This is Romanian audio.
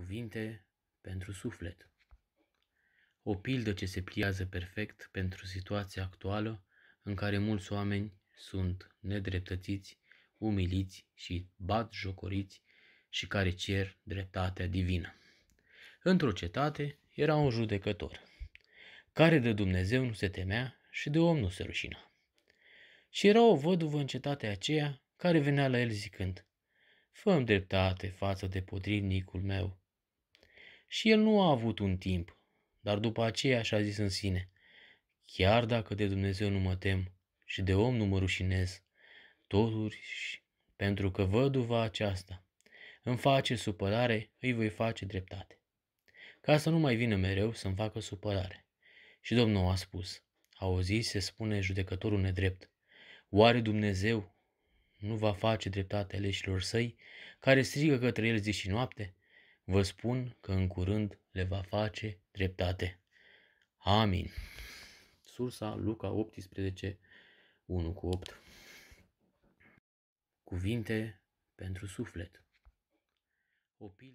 cuvinte pentru suflet. O pildă ce se pliază perfect pentru situația actuală în care mulți oameni sunt nedreptățiți, umiliți și bat jocoriți și care cer dreptatea divină. Într-o cetate era un judecător, care de Dumnezeu nu se temea și de om nu se rușina. Și era o văduvă în cetatea aceea care venea la el zicând, fă dreptate față de potrivnicul meu, și el nu a avut un timp, dar după aceea și-a zis în sine, chiar dacă de Dumnezeu nu mă tem și de om nu mă rușinez, totuși, pentru că văduva aceasta îmi face supărare, îi voi face dreptate. Ca să nu mai vină mereu să-mi facă supărare. Și Domnul a spus, auzi, se spune judecătorul nedrept, oare Dumnezeu nu va face dreptate aleșilor săi, care strigă către el zi și noapte? Vă spun că în curând le va face dreptate. Amin. Sursa Luca 18, 1 cu 8. Cuvinte pentru suflet. O pildă.